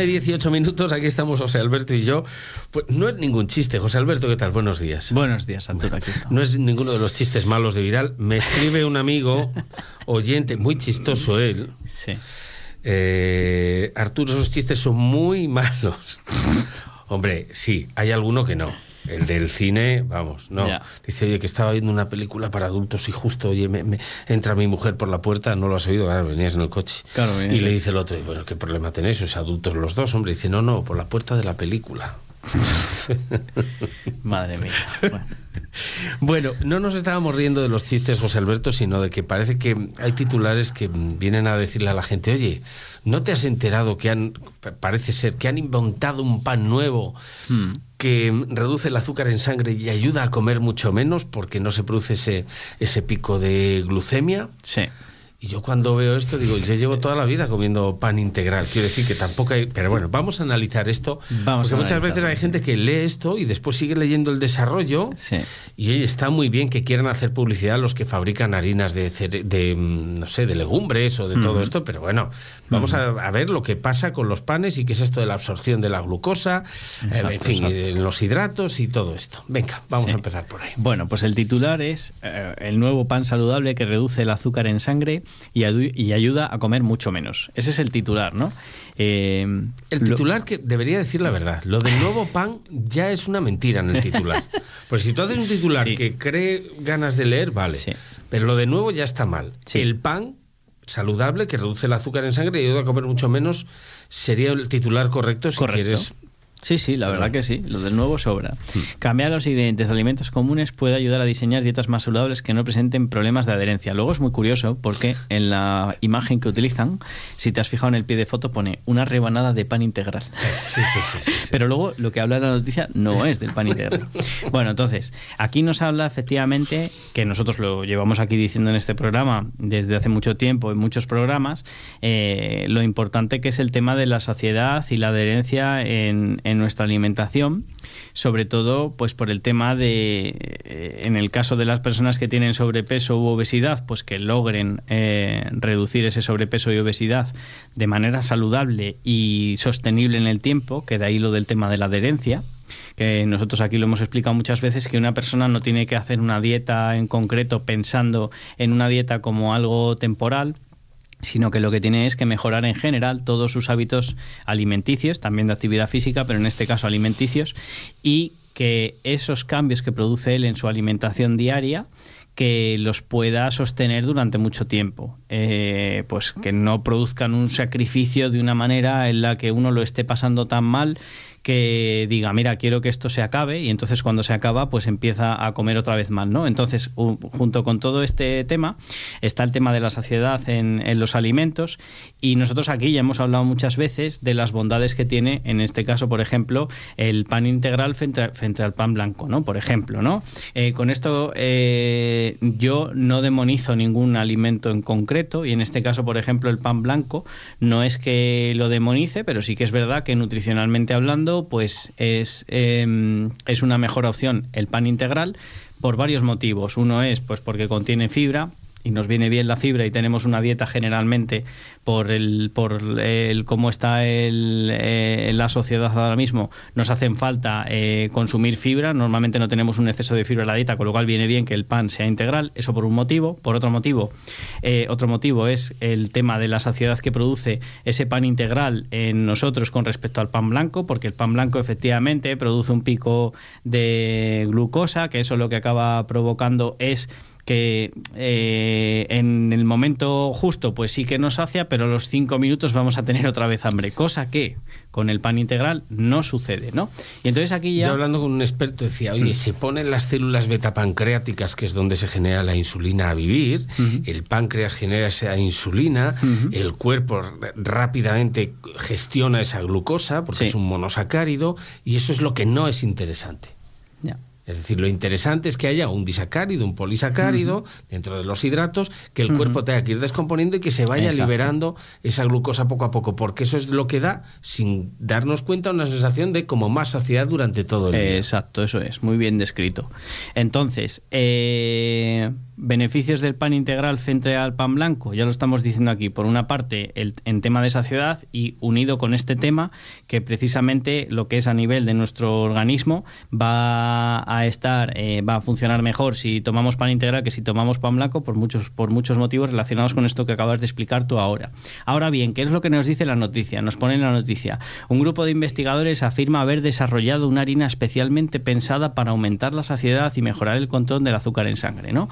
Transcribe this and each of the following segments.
de 18 minutos, aquí estamos José Alberto y yo. Pues no es ningún chiste. José Alberto, ¿qué tal? Buenos días. Buenos días, Antonio. no es ninguno de los chistes malos de Vidal. Me escribe un amigo, oyente, muy chistoso él. Sí. Eh, Arturo, esos chistes son muy malos. Hombre, sí, hay alguno que no. El del cine, vamos, no. Dice, oye, que estaba viendo una película para adultos y justo, oye, me, entra mi mujer por la puerta, no lo has oído, claro, venías en el coche. y le dice el otro, bueno, ¿qué problema tenéis? O adultos los dos, hombre. Dice, no, no, por la puerta de la película. Madre mía. Bueno. no nos estábamos riendo de los chistes, José Alberto, sino de que parece que hay titulares que vienen a decirle a la gente, oye, ¿no te has enterado que han, parece ser, que han inventado un pan nuevo hmm. que reduce el azúcar en sangre y ayuda a comer mucho menos porque no se produce ese, ese pico de glucemia? Sí. Y yo cuando veo esto digo, yo llevo toda la vida comiendo pan integral. Quiero decir que tampoco hay... Pero bueno, vamos a analizar esto. Vamos porque muchas veces hay gente que lee esto y después sigue leyendo el desarrollo. Sí. Y está muy bien que quieran hacer publicidad los que fabrican harinas de, mm, no sé, de legumbres o de todo esto. Pero bueno, vamos a, ver lo que pasa con los panes y qué es esto de la absorción de la glucosa, eh, en fin, los hidratos y todo esto. Venga, vamos a empezar por ahí. Bueno, pues el titular es eh, el nuevo pan saludable que reduce el azúcar en sangre y, ayuda a comer mucho menos. Ese es el titular, ¿no? Em, el titular que debería decir la verdad. Lo del nuevo pan ya es una mentira en el titular. pues si tú haces un titular que cree ganas de leer, vale. Pero lo de nuevo ya está mal. El pan saludable que reduce el azúcar en sangre y ayuda a comer mucho menos sería el titular correcto si quieres Sí, sí, la verdad que sí, lo del nuevo sobra. Hmm. Cambiar los ingredientes de alimentos comunes puede ayudar a diseñar dietas más saludables que no presenten problemas de adherencia. Luego es muy curioso porque en la imagen que utilizan, si te has fijado en el pie de foto, pone una rebanada de pan integral. Sí, sí, Pero luego lo que habla la noticia no es del pan integral. Bueno, entonces, aquí nos habla efectivamente, que nosotros lo llevamos aquí diciendo en este programa desde hace mucho tiempo, en muchos programas, eh, lo importante que es el tema de la saciedad y la adherencia en nuestra alimentación, sobre todo pues por el tema de, eh, en el caso de las personas que tienen sobrepeso u obesidad, pues que logren eh, reducir ese sobrepeso y obesidad de manera saludable y sostenible en el tiempo, que de ahí lo del tema de la adherencia, que nosotros aquí lo hemos explicado muchas veces, que una persona no tiene que hacer una dieta en concreto pensando en una dieta como algo temporal, sino que lo que tiene es que mejorar en general todos sus hábitos alimenticios, también de actividad física, pero en este caso alimenticios, y que esos cambios que produce él en su alimentación diaria, que los pueda sostener durante mucho tiempo. Eh, pues que no produzcan un sacrificio de una manera en la que uno lo esté pasando tan mal que diga, mira, quiero que esto se acabe y entonces cuando se acaba pues empieza a comer otra vez más, ¿no? Entonces, junto con todo este tema, está el tema de la saciedad en, los alimentos y nosotros aquí ya hemos hablado muchas veces de las bondades que tiene, en este caso, por ejemplo, el pan integral frente, al pan blanco, ¿no? Por ejemplo, ¿no? Eh, con esto eh, yo no demonizo ningún alimento en concreto y en este caso, por ejemplo, el pan blanco no es que lo demonice, pero sí que es verdad que nutricionalmente hablando pues es, em, es una mejor opción el pan integral por varios motivos. Uno es pues porque contiene fibra, y nos viene bien la fibra y tenemos una dieta generalmente por el, por el cómo está el, eh, la sociedad ahora mismo, nos hacen falta eh, consumir fibra, normalmente no tenemos un exceso de fibra en la dieta, con lo cual viene bien que el pan sea integral, eso por un motivo, por otro motivo, eh, otro motivo es el tema de la saciedad que produce ese pan integral en nosotros con respecto al pan blanco, porque el pan blanco efectivamente produce un pico de glucosa, que eso lo que acaba provocando es que eh, en el momento justo pues sí que nos sacia, pero los cinco minutos vamos a tener otra vez hambre, cosa que con el pan integral no sucede, ¿no? Y entonces aquí ya... Yo hablando con un experto decía, oye, mm. se ponen las células beta pancreáticas que es donde se genera la insulina a vivir, el páncreas genera esa insulina, el cuerpo rápidamente gestiona esa glucosa, porque es un monosacárido, y eso es lo que no es interesante. Ya. Es decir, lo interesante es que haya un disacárido, un polisacárido dentro de los hidratos, que el cuerpo tenga que ir descomponiendo y que se vaya liberando esa glucosa poco a poco, porque eso es lo que da, sin darnos cuenta, una sensación de como más saciedad durante todo el día. Exacto, eso es, muy bien descrito. Entonces, eh, beneficios del pan integral frente al pan blanco, ya lo estamos diciendo aquí, por una parte el, en tema de saciedad y unido con este tema que precisamente lo que es a nivel de nuestro organismo va a estar, eh, va a funcionar mejor si tomamos pan integral que si tomamos pan blanco por muchos, por muchos motivos relacionados con esto que acabas de explicar tú ahora. Ahora bien, ¿qué es lo que nos dice la noticia? Nos pone en la noticia. Un grupo de investigadores afirma haber desarrollado una harina especialmente pensada para aumentar la saciedad y mejorar el control del azúcar en sangre, ¿no?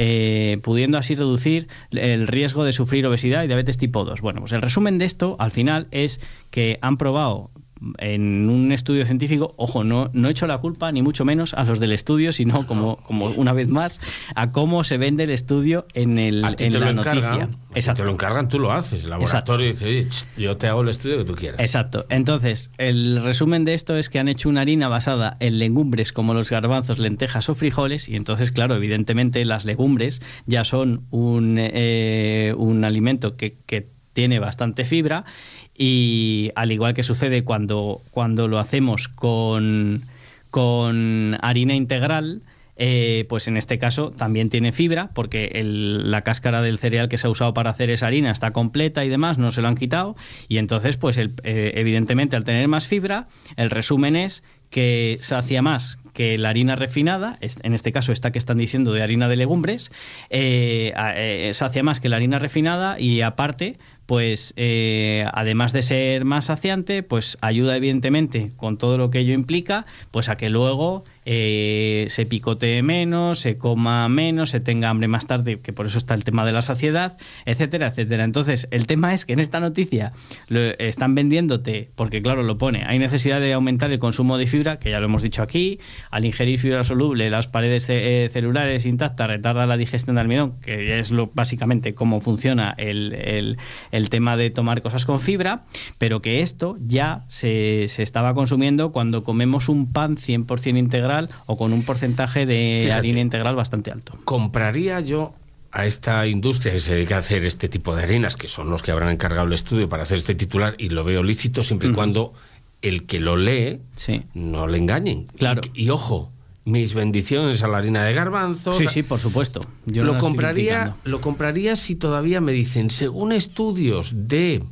Eh, pudiendo así reducir el riesgo de sufrir obesidad y diabetes tipo 2. Bueno, pues el resumen de esto al final es que han probado en un estudio científico, ojo, no, no he hecho la culpa ni mucho menos a los del estudio, sino como, como una vez más, a cómo se vende el estudio en, el, a te la lo noticia. Encargan, Exacto. Te lo encargan, tú lo haces, el laboratorio dice, yo te hago el estudio que tú quieras. Exacto. Entonces, el resumen de esto es que han hecho una harina basada en legumbres como los garbanzos, lentejas o frijoles, y entonces, claro, evidentemente las legumbres ya son un, eh, un alimento que, que tiene bastante fibra y al igual que sucede cuando, cuando lo hacemos con, con harina integral, eh, pues en este caso también tiene fibra, porque la cáscara del cereal que se ha usado para hacer esa harina está completa y demás, no se lo han quitado, y entonces, pues eh, evidentemente al tener más fibra, el resumen es que sacia más que la harina refinada, en este caso esta que están diciendo de harina de legumbres, se eh, sacia más que la harina refinada y aparte pues eh, además de ser más saciante, pues ayuda evidentemente con todo lo que ello implica, pues a que luego eh, se picotee menos, se coma menos, se tenga hambre más tarde, que por eso está el tema de la saciedad, etcétera, etcétera. Entonces, el tema es que en esta noticia lo están vendiéndote, porque claro, lo pone, hay necesidad de aumentar el consumo de fibra, que ya lo hemos dicho aquí, al ingerir fibra soluble, las paredes eh, celulares intactas retarda la digestión de almidón, que es lo, básicamente cómo funciona el, tema de tomar cosas con fibra, pero que esto ya se, se estaba consumiendo cuando comemos un pan 100% integral o con un porcentaje de harina integral bastante alto. ¿Compraría yo a esta industria que se dedica a hacer este tipo de harinas, que son los que habrán encargado el estudio para hacer este titular, y lo veo lícito siempre y cuando el que lo lee no le engañen? Claro. y, ojo, mis bendiciones a la harina de garbanzo. Sí, sí, por supuesto. Yo lo compraría, lo compraría si todavía me dicen, según estudios de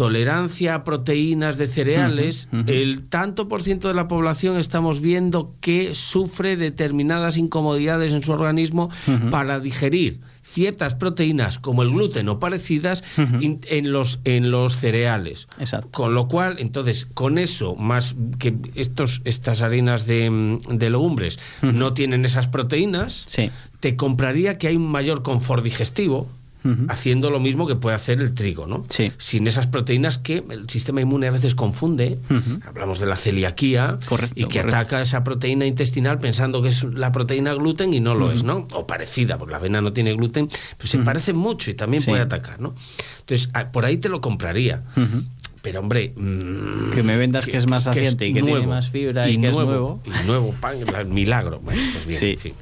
tolerancia a proteínas de cereales, el tanto por ciento de la población estamos viendo que sufre determinadas incomodidades en su organismo para digerir ciertas proteínas como el gluten o parecidas en, los, en los cereales. Con lo cual, entonces, con eso, más que estos, estas harinas de, de legumbres no tienen esas proteínas, te compraría que hay un mayor confort digestivo haciendo lo mismo que puede hacer el trigo, ¿no? Sí. Sin esas proteínas que el sistema inmune a veces confunde. Hablamos de la celiaquía y que ataca esa proteína intestinal pensando que es la proteína gluten y no lo es, ¿no? O parecida, porque la avena no tiene gluten, pero se parece mucho y también puede atacar, ¿no? Entonces, ah, por ahí te lo compraría pero hombre. Mm, que me vendas que, es más saciante y que tiene más fibra y, que es nuevo. Y nuevo pan, milagro. pues bien, sí.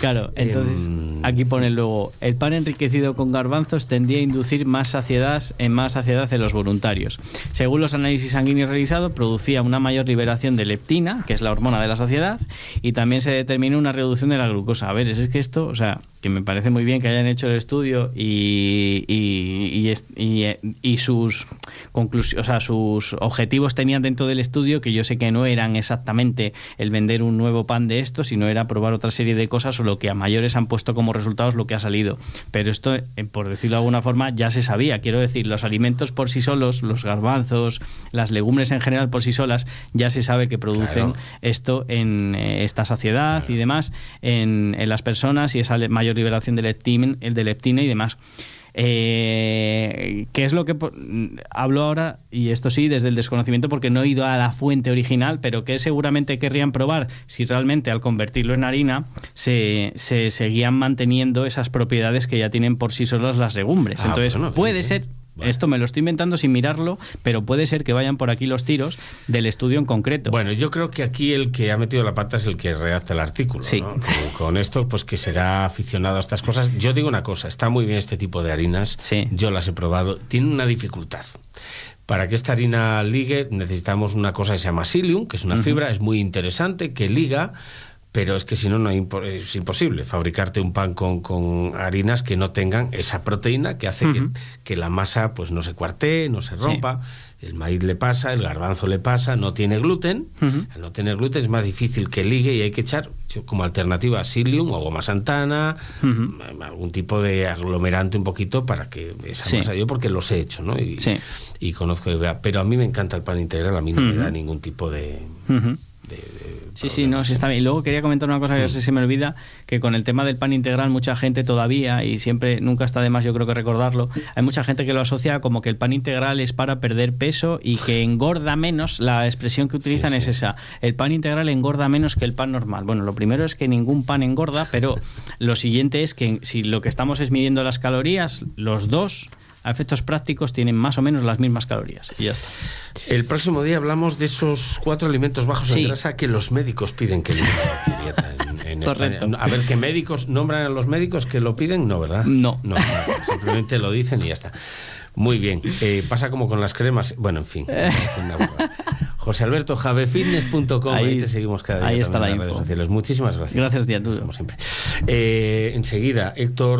Claro, em, entonces aquí pone luego: el pan enriquecido con garbanzos tendía a inducir más saciedad en eh, más saciedad en los voluntarios. Según los análisis sanguíneos realizados, producía una mayor liberación de leptina, que es la hormona de la saciedad, y también se determinó una reducción de la glucosa. A ver, es que esto, o sea, que me parece muy bien que hayan hecho el estudio y, sus conclusiones, sus objetivos tenían dentro del estudio, que yo sé que no eran exactamente el vender un nuevo pan de esto, sino era probar otra serie de cosas o lo que a mayores han puesto como resultados lo que ha salido. Pero esto, eh, por decirlo de alguna forma, ya se sabía. Quiero decir, los alimentos por sí solos, los garbanzos, las legumbres en general por sí solas, ya se sabe que producen esto en eh, esta saciedad y demás en, en, las personas y esa mayor liberación de leptina, el de y demás. Eh, ¿Qué es lo que hablo ahora? Y esto sí, desde el desconocimiento, porque no he ido a la fuente original, pero que seguramente querrían probar si realmente al convertirlo en harina se, seguían manteniendo esas propiedades que ya tienen por sí solas las legumbres. Ah, Entonces, puede ser esto me lo estoy inventando sin mirarlo, pero puede ser que vayan por aquí los tiros del estudio en concreto. Bueno, yo creo que aquí el que ha metido la pata es el que redacta el artículo. Sí. Con, esto, pues que será aficionado a estas cosas. Yo digo una cosa, está muy bien este tipo de harinas. Sí. Yo las he probado. Tiene una dificultad. Para que esta harina ligue necesitamos una cosa que se llama psyllium, que es una fibra, es muy interesante, que liga pero es que si no, no es imposible fabricarte un pan con, con, harinas que no tengan esa proteína que hace que, la masa pues no se cuartee, no se rompa. El maíz le pasa, el garbanzo le pasa, no tiene gluten. Al no tener gluten es más difícil que ligue y hay que echar como alternativa psyllium o goma santana, algún tipo de aglomerante un poquito para que esa masa. Yo porque los he hecho, ¿no? Y, y conozco, pero a mí me encanta el pan integral, a mí no me da ningún tipo de sí, sí, no, sí está bien. Y luego quería comentar una cosa que sí. Mm. se me olvida, que con el tema del pan integral mucha gente todavía, y siempre nunca está de más yo creo que recordarlo, hay mucha gente que lo asocia como que el pan integral es para perder peso y que engorda menos, la expresión que utilizan es esa, el pan integral engorda menos que el pan normal. Bueno, lo primero es que ningún pan engorda, pero lo siguiente es que si lo que estamos es midiendo las calorías, los dos a efectos prácticos tienen más o menos las mismas calorías. Y ya está. El próximo día hablamos de esos cuatro alimentos bajos en grasa que los médicos piden que dieta A ver, ¿qué médicos nombran a los médicos que lo piden? No, ¿verdad? No. No, simplemente lo dicen y ya está. Muy bien. Eh, pasa como con las cremas. Bueno, en fin. Eh. José Alberto javefitness.com. Ahí, te seguimos cada día. Ahí está la en Muchísimas gracias. Gracias, Díaz. Como siempre. Eh, enseguida, Héctor.